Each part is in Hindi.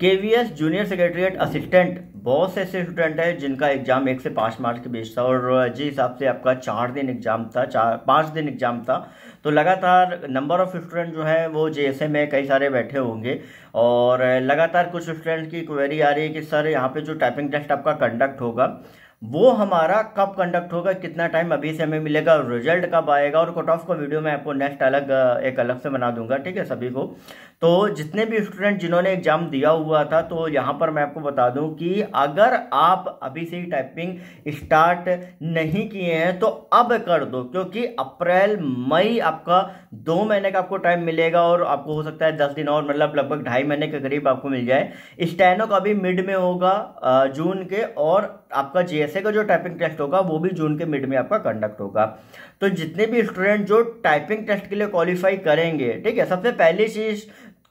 केवीएस जूनियर सेक्रेटरीट असिस्टेंट बहुत से ऐसे स्टूडेंट हैं जिनका एग्जाम एक से पाँच मार्च के बीच था और जिस हिसाब से आपका चार दिन एग्जाम था चार पाँच दिन एग्जाम था तो लगातार नंबर ऑफ स्टूडेंट जो है वो जे में कई सारे बैठे होंगे और लगातार कुछ स्टूडेंट की क्वेरी आ रही है कि सर यहाँ पे जो टाइपिंग टेस्ट आपका कंडक्ट होगा वो हमारा कब कंडक्ट होगा कितना टाइम अभी से हमें मिलेगा रिजल्ट कब आएगा और कट ऑफ का वीडियो मैं आपको नेक्स्ट अलग एक अलग से बना दूंगा ठीक है सभी को तो जितने भी स्टूडेंट जिन्होंने एग्जाम दिया हुआ था तो यहाँ पर मैं आपको बता दूं कि अगर आप अभी से ही टाइपिंग स्टार्ट नहीं किए हैं तो अब कर दो क्योंकि अप्रैल मई आपका दो महीने का आपको टाइम मिलेगा और आपको हो सकता है दस दिन और मतलब लगभग ढाई महीने के करीब आपको मिल जाए स्टैनो का भी मिड में होगा जून के और आपका जीएसए का जो टाइपिंग टेस्ट होगा वो भी जून के मिड में आपका कंडक्ट होगा तो जितने भी स्टूडेंट जो टाइपिंग टेस्ट के लिए क्वालिफाई करेंगे ठीक है सबसे पहली चीज़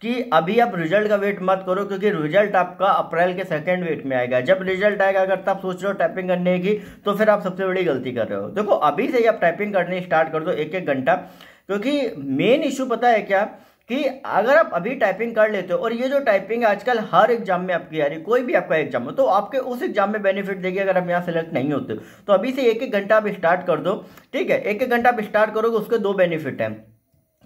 कि अभी आप रिजल्ट का वेट मत करो क्योंकि रिजल्ट आपका अप्रैल के सेकेंड वीक में आएगा जब रिजल्ट आएगा अगर आप सोच रहे हो टाइपिंग करने की तो फिर आप सबसे बड़ी गलती कर रहे हो देखो अभी से ही आप टाइपिंग करनी स्टार्ट कर दो एक एक घंटा क्योंकि मेन इशू पता है क्या कि अगर आप अभी टाइपिंग कर लेते हो और ये जो टाइपिंग है आजकल हर एग्जाम में आपकी आ रही कोई भी आपका एग्जाम हो तो आपके उस एग्जाम में बेनिफिट देगी अगर आप यहाँ सेलेक्ट नहीं होते तो अभी से एक एक घंटा आप स्टार्ट कर दो ठीक है एक एक घंटा आप स्टार्ट करोगे उसके दो बेनिफिट हैं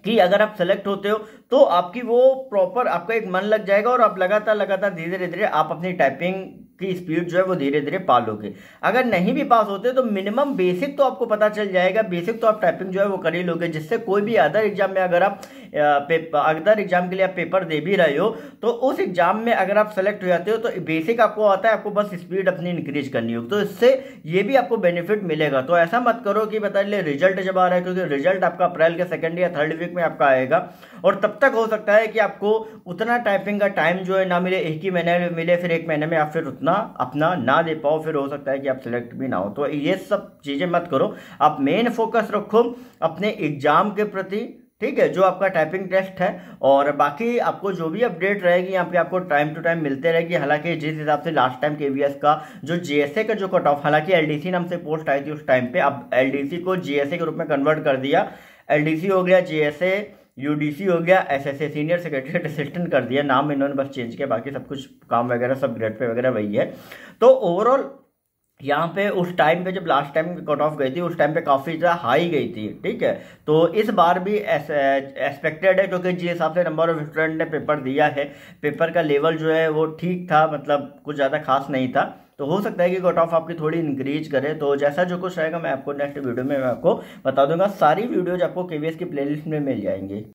कि अगर आप सेलेक्ट होते हो तो आपकी वो प्रॉपर आपका एक मन लग जाएगा और आप लगातार लगातार धीरे धीरे आप अपनी टाइपिंग की स्पीड जो है वो धीरे धीरे पा लोगे अगर नहीं भी पास होते तो मिनिमम बेसिक तो आपको पता चल जाएगा बेसिक तो आप टाइपिंग जो है वो कर ही लोगे जिससे कोई भी अदर एग्जाम में अगर आप अगदर एग्जाम के लिए आप पेपर दे भी रहे हो तो उस एग्जाम में अगर आप सेलेक्ट हो जाते हो तो बेसिक आपको आता है आपको बस स्पीड अपनी इंक्रीज करनी होगी तो इससे ये भी आपको बेनिफिट मिलेगा तो ऐसा मत करो कि बता ले रिजल्ट जब आ रहा है क्योंकि रिजल्ट आपका अप्रैल के सेकेंड या थर्ड वीक में आपका आएगा और तब तक हो सकता है कि आपको उतना टाइपिंग का टाइम जो है ना मिले एक ही महीने में मिले फिर एक महीने में आप फिर उतना अपना ना दे पाओ फिर हो सकता है कि आप सेलेक्ट भी ना हो तो ये सब चीज़ें मत करो आप मेन फोकस रखो अपने एग्जाम के प्रति ठीक है जो आपका टाइपिंग टेस्ट है और बाकी आपको जो भी अपडेट रहेगी यहाँ पे आपको टाइम टू टाइम मिलते रहेगी हालांकि जिस हिसाब से लास्ट टाइम के का जो जीएसए का जो कट ऑफ हालांकि एलडीसी नाम से पोस्ट आई थी उस टाइम पे अब एलडीसी को जीएसए के रूप में कन्वर्ट कर दिया एलडीसी हो गया जीएसए यूडीसी हो गया एसएसए सीनियर सेक्रेटरीट असिस्टेंट कर दिया नाम इन्होंने बस चेंज किया बाकी सब कुछ काम वगैरह सब ग्रेड पे वगैरह वही है तो ओवरऑल यहाँ पे उस टाइम पे जब लास्ट टाइम कट ऑफ गई थी उस टाइम पे काफ़ी ज़्यादा हाई गई थी ठीक है तो इस बार भी एक्सपेक्टेड uh, है क्योंकि जिस हिसाब से नंबर ऑफ स्टूडेंट ने पेपर दिया है पेपर का लेवल जो है वो ठीक था मतलब कुछ ज़्यादा खास नहीं था तो हो सकता है कि कट ऑफ आपकी थोड़ी इंक्रीज करे तो जैसा जो कुछ रहेगा मैं आपको नेक्स्ट वीडियो में मैं आपको बता दूंगा सारी वीडियोज आपको के की प्लेलिस्ट में मिल जाएंगी